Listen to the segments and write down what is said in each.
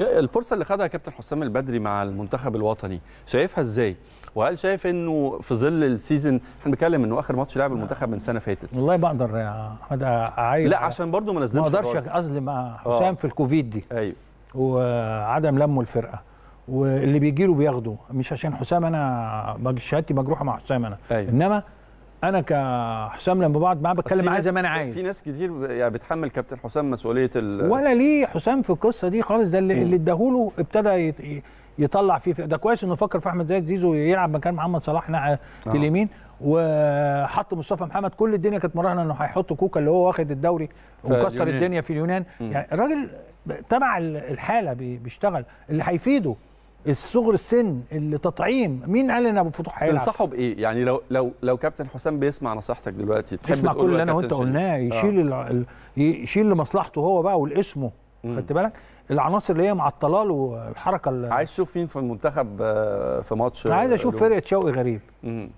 الفرصه اللي خدها كابتن حسام البدري مع المنتخب الوطني شايفها ازاي وهل شايف انه في ظل السيزون احنا بنتكلم انه اخر ماتش لعب المنتخب من سنه فاتت والله ما اقدر يا احمد اعاير لا عشان برضه ما نزلش ما اقدرش اظلم آه، آه. حسام في الكوفيد دي ايوه وعدم لمه الفرقه واللي بيجي له بياخده مش عشان حسام انا شهادتي مجروحه مع حسام انا أيوة. انما انا كحسام لما بقعد معاه بتكلم معاه زي ما انا عايز في ناس كتير يعني بتحمل كابتن حسام مسؤوليه ال ولا ليه حسام في القصه دي خالص ده اللي, اللي اداهوله ابتدى يطلع فيه ده كويس انه فكر في احمد زيد زيزو يلعب مكان محمد صلاح ناحيه آه. اليمين وحط مصطفى محمد كل الدنيا كانت مراهنه انه هيحط كوكا اللي هو واخد الدوري وكسر الدنيا في اليونان يعني الراجل تبع الحاله بيشتغل اللي هيفيده الصغر السن اللي تطعيم مين قال ان ابو فتوح هيلعب تنصحه بايه يعني لو لو لو كابتن حسام بيسمع نصيحتك دلوقتي تحب يسمع كل اللي انا وانت قلناه يشيل آه. يشيل لمصلحته هو بقى ولاسمه خدت بالك العناصر اللي هي معطله له الحركه اللي عايز تشوف مين في المنتخب آه، في ماتش عايز اشوف فرقه شوقي غريب مم.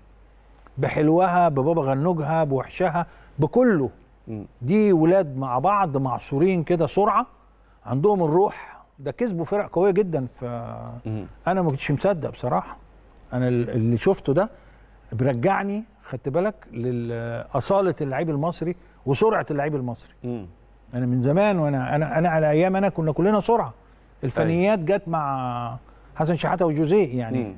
بحلوها ببابا غنوجها بوحشها بكله مم. دي ولاد مع بعض معصورين كده سرعه عندهم الروح ده كسبوا فرق قويه جدا ف انا ما كنتش مصدق بصراحه انا اللي شفته ده برجعني خدت بالك لاصاله اللعيب المصري وسرعه اللعيب المصري م. انا من زمان وانا انا انا على ايام انا كنا كلنا سرعه الفنيات جت مع حسن شحاته وجوزيه يعني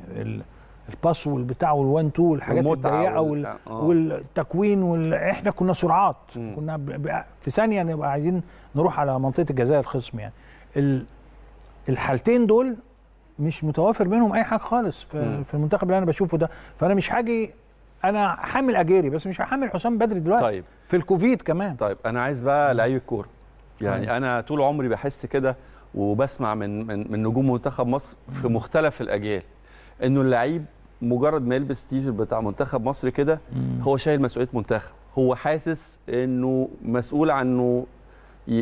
الباس والبتاع وال1 2 والحاجات الضيقه وال... آه. والتكوين وال... احنا كنا سرعات م. كنا ب... ب... في ثانيه نبقى عايزين نروح على منطقه الجزاء الخصم يعني ال... الحالتين دول مش متوافر منهم اي حاجه خالص في, في المنتخب اللي انا بشوفه ده فانا مش هاجي انا حامل اجيري بس مش هحمل حسام بدري دلوقتي طيب في الكوفيد كمان طيب انا عايز بقى لعيب الكوره يعني مم. طيب. انا طول عمري بحس كده وبسمع من من, من نجوم منتخب مصر في مختلف الاجيال انه اللعيب مجرد ما يلبس تيشيرت بتاع منتخب مصر كده هو شايل مسؤوليه منتخب هو حاسس انه مسؤول عنه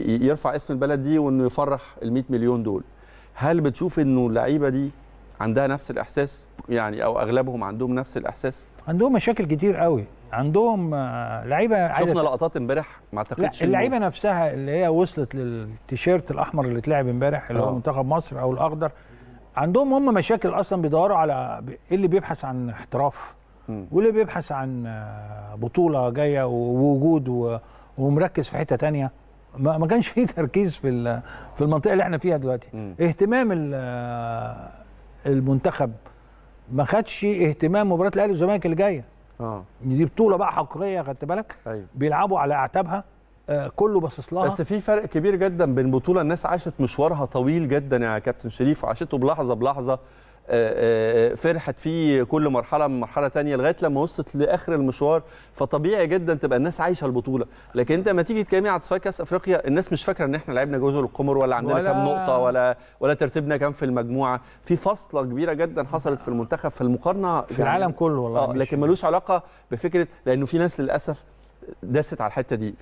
يرفع اسم البلد دي وانه يفرح ال 100 مليون دول هل بتشوف انه اللعيبه دي عندها نفس الاحساس يعني او اغلبهم عندهم نفس الاحساس عندهم مشاكل كتير قوي عندهم آه، لعيبه شفنا لقطات امبارح ما اعتقدش اللعيبه نفسها اللي هي وصلت للتيشيرت الاحمر اللي اتلعب امبارح اللي هو آه. منتخب مصر او الاخضر عندهم هم مشاكل اصلا بيدوروا على إيه اللي بيبحث عن احتراف واللي بيبحث عن آه، بطوله جايه ووجود ومركز في حته ثانيه ما ما كانش فيه تركيز في في المنطقه اللي احنا فيها دلوقتي مم. اهتمام المنتخب ما خدش اهتمام مباراه الاهلي والزمالك اللي جايه اه دي بطوله بقى حقيقيه خدت بالك أيوة. بيلعبوا على اعتابها آه كله باصص لها بس في فرق كبير جدا بين بطوله الناس عاشت مشوارها طويل جدا يا كابتن شريف وعاشته بلحظه بلحظه آه، آه، آه، فرحت فيه كل مرحله من مرحله ثانيه لغايه لما وصلت لاخر المشوار فطبيعي جدا تبقى الناس عايشه البطوله لكن انت لما تيجي تكلمي على تصفيات كاس افريقيا الناس مش فاكره ان احنا لعبنا جزر القمر ولا عندنا ولا... كام نقطه ولا ولا ترتيبنا كام في المجموعه في فاصله كبيره جدا حصلت في المنتخب فالمقارنه في يعني العالم كله والله آه لكن ملوش علاقه بفكره لانه في ناس للاسف داست على الحته دي